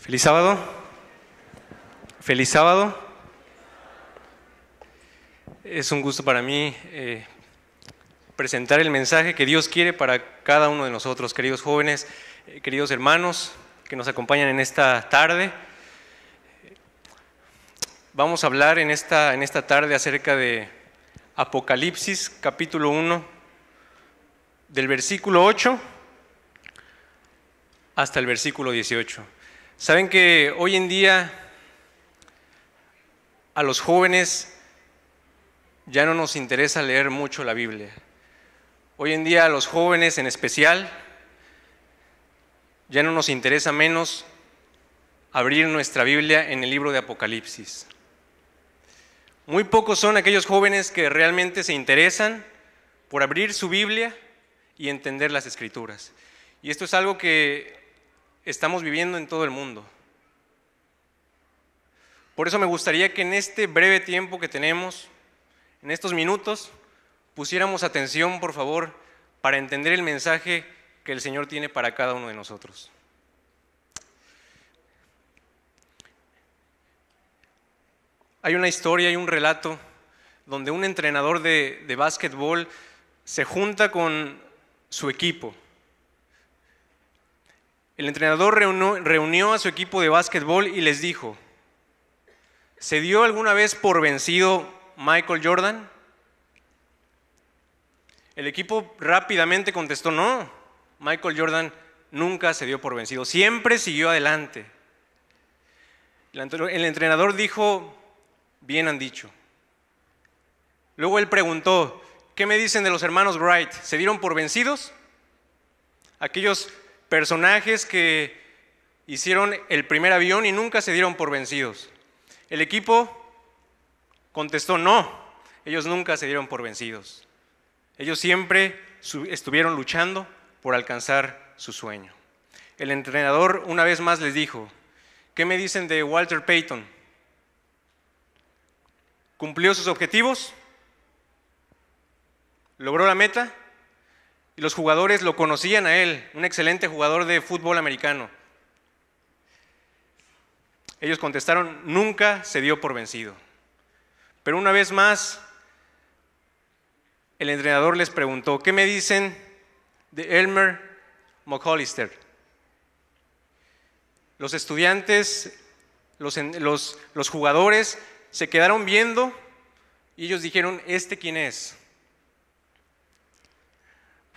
Feliz sábado. Feliz sábado. Es un gusto para mí eh, presentar el mensaje que Dios quiere para cada uno de nosotros, queridos jóvenes, eh, queridos hermanos que nos acompañan en esta tarde. Vamos a hablar en esta, en esta tarde acerca de Apocalipsis capítulo 1, del versículo 8 hasta el versículo 18. Saben que hoy en día a los jóvenes ya no nos interesa leer mucho la Biblia. Hoy en día a los jóvenes en especial ya no nos interesa menos abrir nuestra Biblia en el libro de Apocalipsis. Muy pocos son aquellos jóvenes que realmente se interesan por abrir su Biblia y entender las escrituras. Y esto es algo que estamos viviendo en todo el mundo. Por eso me gustaría que en este breve tiempo que tenemos, en estos minutos, pusiéramos atención, por favor, para entender el mensaje que el Señor tiene para cada uno de nosotros. Hay una historia, hay un relato donde un entrenador de, de básquetbol se junta con su equipo el entrenador reunió, a su equipo de básquetbol y les dijo, ¿se dio alguna vez por vencido Michael Jordan? El equipo rápidamente contestó, no, Michael Jordan nunca se dio por vencido, siempre siguió adelante. El entrenador dijo, bien han dicho. Luego él preguntó, ¿qué me dicen de los hermanos Wright? ¿Se dieron por vencidos? Aquellos personajes que hicieron el primer avión y nunca se dieron por vencidos. El equipo contestó no, ellos nunca se dieron por vencidos. Ellos siempre estuvieron luchando por alcanzar su sueño. El entrenador una vez más les dijo, ¿qué me dicen de Walter Payton? ¿Cumplió sus objetivos? ¿Logró la meta? los jugadores lo conocían a él, un excelente jugador de fútbol americano. Ellos contestaron, nunca se dio por vencido. Pero una vez más, el entrenador les preguntó, ¿qué me dicen de Elmer McHollister? Los estudiantes, los, los jugadores se quedaron viendo y ellos dijeron, ¿este quién es?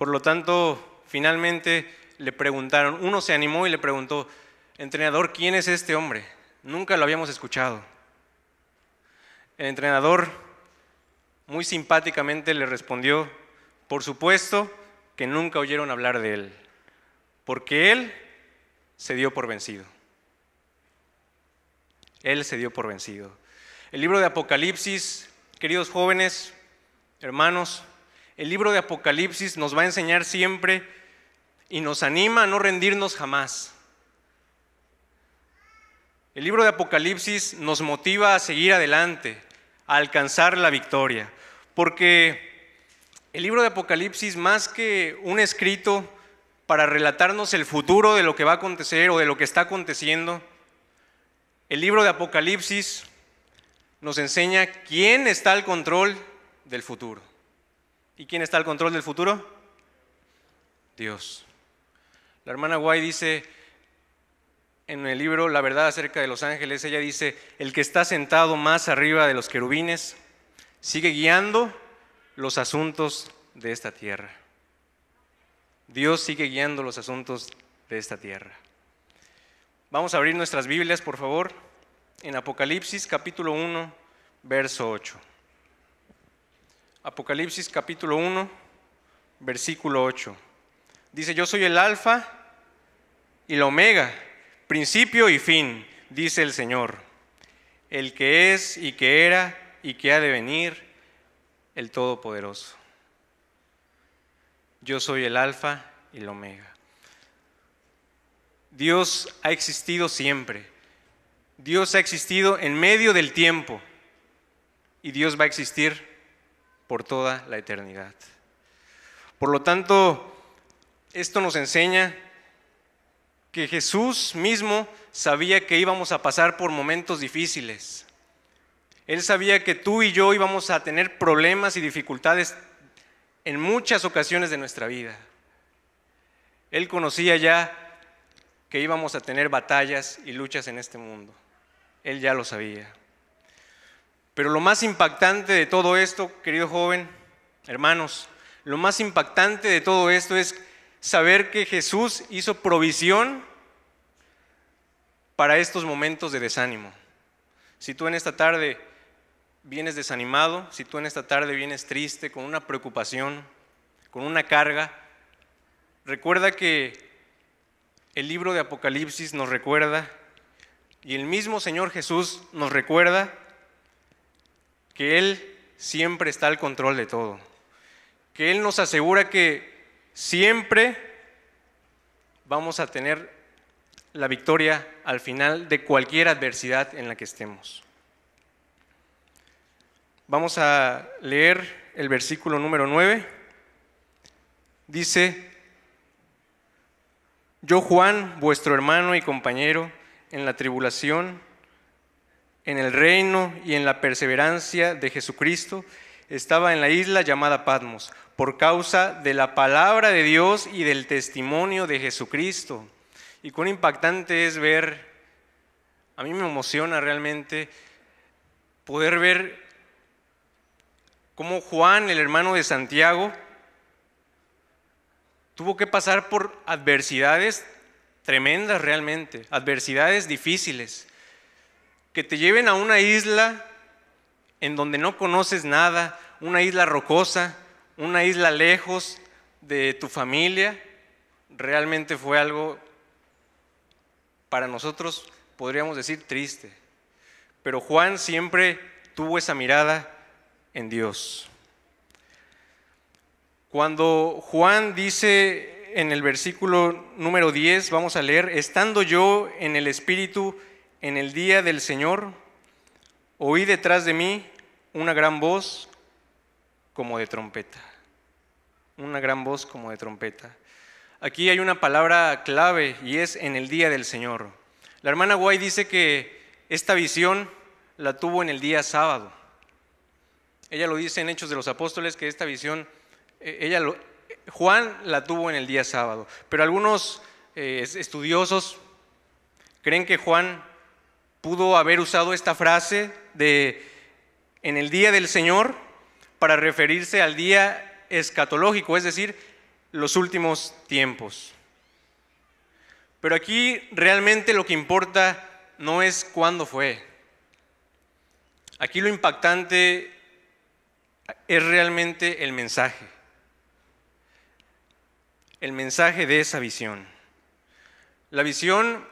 Por lo tanto, finalmente le preguntaron, uno se animó y le preguntó, entrenador, ¿quién es este hombre? Nunca lo habíamos escuchado. El entrenador muy simpáticamente le respondió, por supuesto que nunca oyeron hablar de él, porque él se dio por vencido. Él se dio por vencido. El libro de Apocalipsis, queridos jóvenes, hermanos, el libro de Apocalipsis nos va a enseñar siempre y nos anima a no rendirnos jamás. El libro de Apocalipsis nos motiva a seguir adelante, a alcanzar la victoria, porque el libro de Apocalipsis, más que un escrito para relatarnos el futuro de lo que va a acontecer o de lo que está aconteciendo, el libro de Apocalipsis nos enseña quién está al control del futuro. ¿Y quién está al control del futuro? Dios. La hermana Guay dice en el libro La verdad acerca de los ángeles, ella dice, el que está sentado más arriba de los querubines sigue guiando los asuntos de esta tierra. Dios sigue guiando los asuntos de esta tierra. Vamos a abrir nuestras Biblias, por favor, en Apocalipsis capítulo 1, verso 8. Apocalipsis capítulo 1, versículo 8. Dice, yo soy el alfa y la omega, principio y fin, dice el Señor, el que es y que era y que ha de venir, el Todopoderoso. Yo soy el alfa y el omega. Dios ha existido siempre. Dios ha existido en medio del tiempo y Dios va a existir por toda la eternidad. Por lo tanto, esto nos enseña que Jesús mismo sabía que íbamos a pasar por momentos difíciles. Él sabía que tú y yo íbamos a tener problemas y dificultades en muchas ocasiones de nuestra vida. Él conocía ya que íbamos a tener batallas y luchas en este mundo. Él ya lo sabía. Pero lo más impactante de todo esto, querido joven, hermanos, lo más impactante de todo esto es saber que Jesús hizo provisión para estos momentos de desánimo. Si tú en esta tarde vienes desanimado, si tú en esta tarde vienes triste, con una preocupación, con una carga, recuerda que el libro de Apocalipsis nos recuerda y el mismo Señor Jesús nos recuerda que Él siempre está al control de todo, que Él nos asegura que siempre vamos a tener la victoria al final de cualquier adversidad en la que estemos. Vamos a leer el versículo número 9. Dice, yo Juan, vuestro hermano y compañero, en la tribulación, en el reino y en la perseverancia de Jesucristo, estaba en la isla llamada Patmos, por causa de la palabra de Dios y del testimonio de Jesucristo. Y cuán impactante es ver, a mí me emociona realmente poder ver cómo Juan, el hermano de Santiago, tuvo que pasar por adversidades tremendas realmente, adversidades difíciles que te lleven a una isla en donde no conoces nada, una isla rocosa, una isla lejos de tu familia, realmente fue algo para nosotros, podríamos decir, triste. Pero Juan siempre tuvo esa mirada en Dios. Cuando Juan dice en el versículo número 10, vamos a leer, estando yo en el Espíritu, en el día del Señor, oí detrás de mí una gran voz como de trompeta. Una gran voz como de trompeta. Aquí hay una palabra clave y es en el día del Señor. La hermana Guay dice que esta visión la tuvo en el día sábado. Ella lo dice en Hechos de los Apóstoles que esta visión, e, ella lo, Juan la tuvo en el día sábado. Pero algunos eh, estudiosos creen que Juan pudo haber usado esta frase de en el día del Señor para referirse al día escatológico, es decir, los últimos tiempos. Pero aquí realmente lo que importa no es cuándo fue. Aquí lo impactante es realmente el mensaje. El mensaje de esa visión. La visión,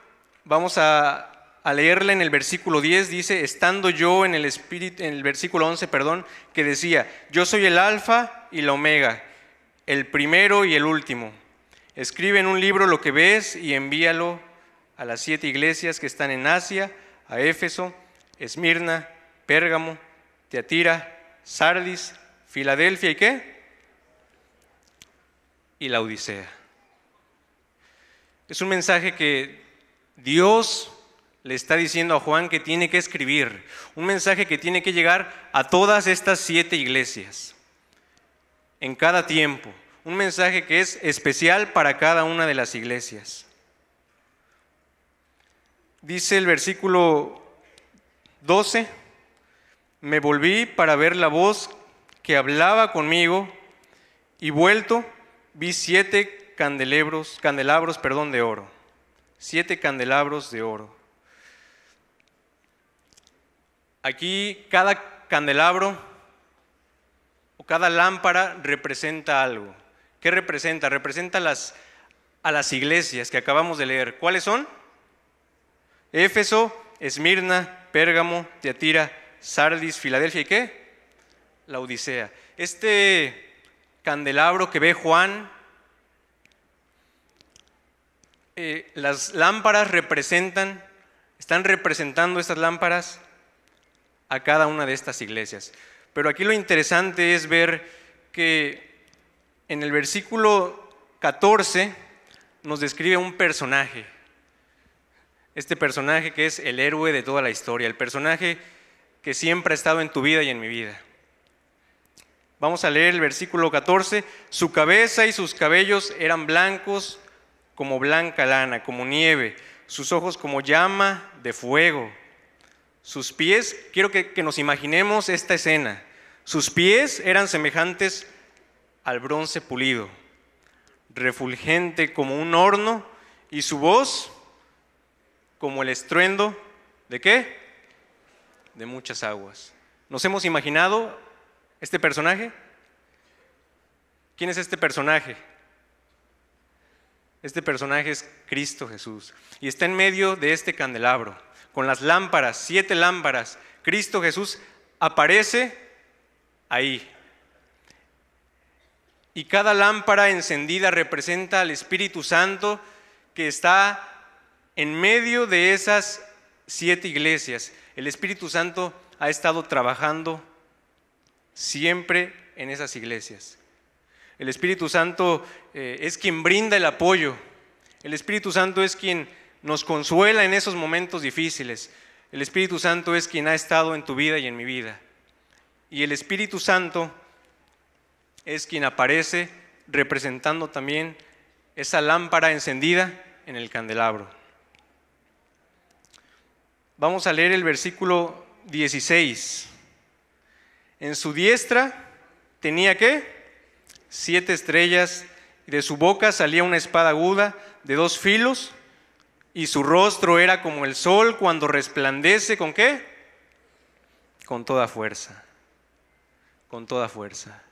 vamos a a leerla en el versículo 10, dice, estando yo en el espíritu, en el versículo 11, perdón, que decía, yo soy el alfa y la omega, el primero y el último. Escribe en un libro lo que ves y envíalo a las siete iglesias que están en Asia, a Éfeso, Esmirna, Pérgamo, Teatira, Sardis, Filadelfia y qué? Y la Odisea. Es un mensaje que Dios le está diciendo a Juan que tiene que escribir, un mensaje que tiene que llegar a todas estas siete iglesias, en cada tiempo, un mensaje que es especial para cada una de las iglesias. Dice el versículo 12, me volví para ver la voz que hablaba conmigo y vuelto vi siete candelabros, candelabros perdón, de oro, siete candelabros de oro. Aquí cada candelabro o cada lámpara representa algo. ¿Qué representa? Representa las, a las iglesias que acabamos de leer. ¿Cuáles son? Éfeso, Esmirna, Pérgamo, Teatira, Sardis, Filadelfia y qué? La Odisea. Este candelabro que ve Juan, eh, las lámparas representan, están representando estas lámparas a cada una de estas iglesias. Pero aquí lo interesante es ver que en el versículo 14 nos describe un personaje. Este personaje que es el héroe de toda la historia, el personaje que siempre ha estado en tu vida y en mi vida. Vamos a leer el versículo 14. Su cabeza y sus cabellos eran blancos como blanca lana, como nieve, sus ojos como llama de fuego sus pies, quiero que, nos imaginemos esta escena. Sus pies eran semejantes al bronce pulido, refulgente como un horno, y su voz como el estruendo de qué? De muchas aguas. ¿Nos hemos imaginado este personaje? ¿Quién es este personaje? Este personaje es Cristo Jesús y está en medio de este candelabro con las lámparas, siete lámparas, Cristo Jesús aparece ahí. Y cada lámpara encendida representa al Espíritu Santo que está en medio de esas siete iglesias. El Espíritu Santo ha estado trabajando siempre en esas iglesias. El Espíritu Santo eh, es quien brinda el apoyo. El Espíritu Santo es quien nos consuela en esos momentos difíciles. El Espíritu Santo es quien ha estado en tu vida y en mi vida. Y el Espíritu Santo es quien aparece representando también esa lámpara encendida en el candelabro. Vamos a leer el versículo 16. En su diestra tenía qué? Siete estrellas, y de su boca salía una espada aguda de dos filos y su rostro era como el sol cuando resplandece con qué? Con toda fuerza, con toda fuerza.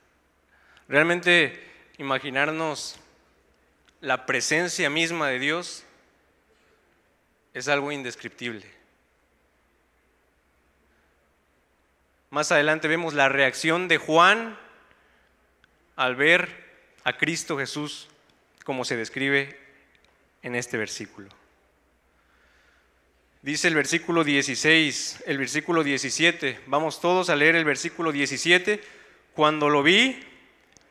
Realmente imaginarnos la presencia misma de Dios es algo indescriptible. Más adelante vemos la reacción de Juan al ver a Cristo Jesús como se describe en este versículo. Dice el versículo 16, el versículo 17. Vamos todos a leer el versículo 17. Cuando lo vi,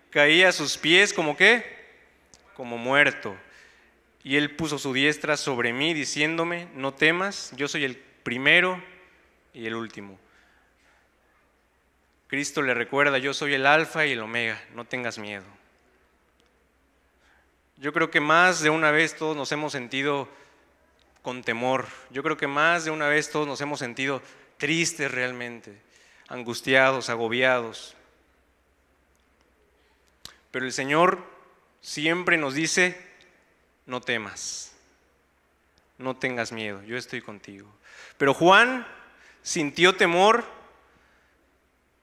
caí a sus pies como qué? Como muerto. Y él puso su diestra sobre mí, diciéndome, no temas, yo soy el primero y el último. Cristo le recuerda, yo soy el alfa y el omega, no tengas miedo. Yo creo que más de una vez todos nos hemos sentido con temor. Yo creo que más de una vez todos nos hemos sentido tristes realmente, angustiados, agobiados. Pero el Señor siempre nos dice, no temas, no tengas miedo, yo estoy contigo. Pero Juan sintió temor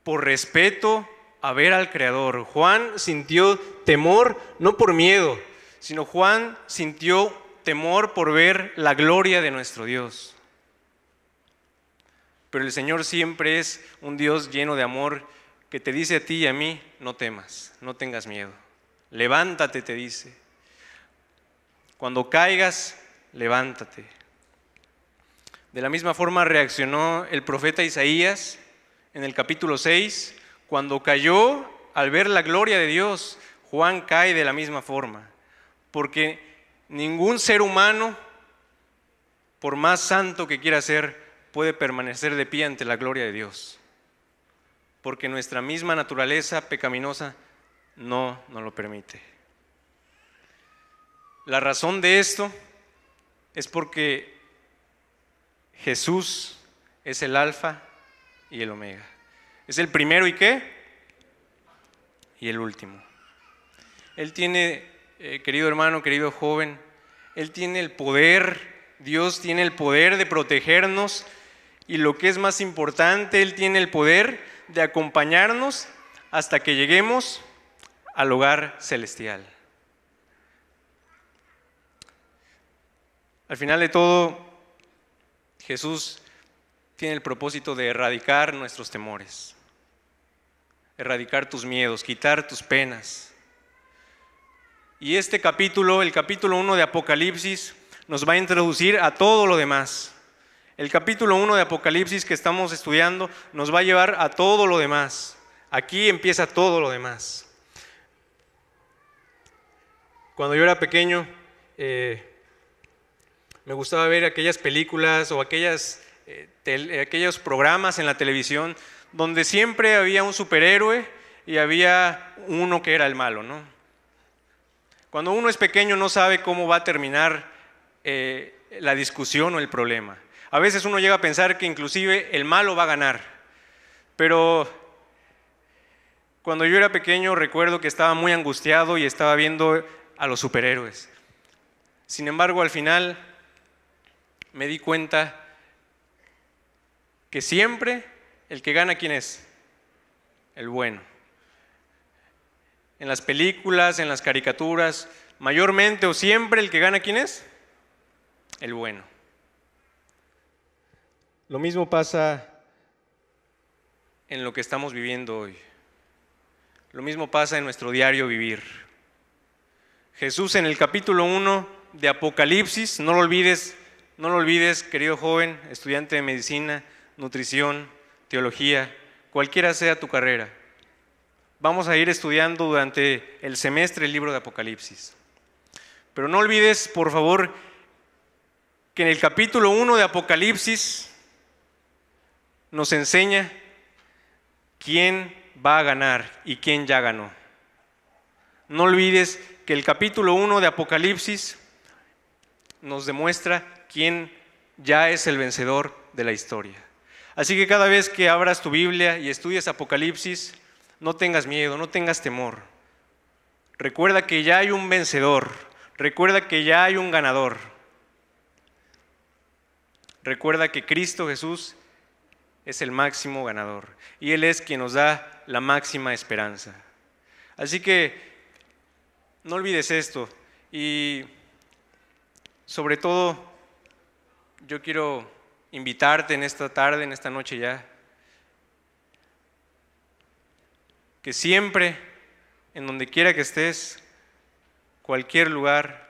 por respeto a ver al Creador. Juan sintió temor no por miedo, sino Juan sintió temor por ver la gloria de nuestro Dios. Pero el Señor siempre es un Dios lleno de amor que te dice a ti y a mí, no temas, no tengas miedo. Levántate, te dice. Cuando caigas, levántate. De la misma forma reaccionó el profeta Isaías en el capítulo 6, cuando cayó al ver la gloria de Dios, Juan cae de la misma forma, porque Ningún ser humano, por más santo que quiera ser, puede permanecer de pie ante la gloria de Dios. Porque nuestra misma naturaleza pecaminosa no nos lo permite. La razón de esto es porque Jesús es el alfa y el omega. Es el primero y qué? Y el último. Él tiene eh, querido hermano, querido joven, Él tiene el poder, Dios tiene el poder de protegernos y lo que es más importante, Él tiene el poder de acompañarnos hasta que lleguemos al hogar celestial. Al final de todo, Jesús tiene el propósito de erradicar nuestros temores, erradicar tus miedos, quitar tus penas, y este capítulo, el capítulo 1 de Apocalipsis, nos va a introducir a todo lo demás. El capítulo 1 de Apocalipsis que estamos estudiando nos va a llevar a todo lo demás. Aquí empieza todo lo demás. Cuando yo era pequeño, eh, me gustaba ver aquellas películas o eh, eh, aquellos programas en la televisión donde siempre había un superhéroe y había uno que era el malo, ¿no? Cuando uno es pequeño no sabe cómo va a terminar eh, la discusión o el problema. A veces uno llega a pensar que inclusive el malo va a ganar. Pero cuando yo era pequeño recuerdo que estaba muy angustiado y estaba viendo a los superhéroes. Sin embargo, al final me di cuenta que siempre el que gana, ¿quién es? El bueno en las películas, en las caricaturas, mayormente o siempre el que gana, ¿quién es? El bueno. Lo mismo pasa en lo que estamos viviendo hoy. Lo mismo pasa en nuestro diario vivir. Jesús en el capítulo 1 de Apocalipsis, no lo olvides, no lo olvides, querido joven, estudiante de medicina, nutrición, teología, cualquiera sea tu carrera vamos a ir estudiando durante el semestre el libro de Apocalipsis. Pero no olvides, por favor, que en el capítulo 1 de Apocalipsis nos enseña quién va a ganar y quién ya ganó. No olvides que el capítulo 1 de Apocalipsis nos demuestra quién ya es el vencedor de la historia. Así que cada vez que abras tu Biblia y estudies Apocalipsis, no tengas miedo, no tengas temor. Recuerda que ya hay un vencedor, recuerda que ya hay un ganador. Recuerda que Cristo Jesús es el máximo ganador y Él es quien nos da la máxima esperanza. Así que no olvides esto y sobre todo yo quiero invitarte en esta tarde, en esta noche ya, que siempre, en donde quiera que estés, cualquier lugar,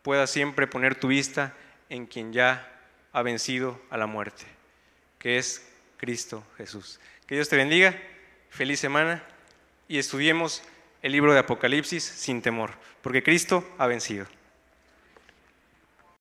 puedas siempre poner tu vista en quien ya ha vencido a la muerte, que es Cristo Jesús. Que Dios te bendiga, feliz semana y estudiemos el libro de Apocalipsis sin temor, porque Cristo ha vencido.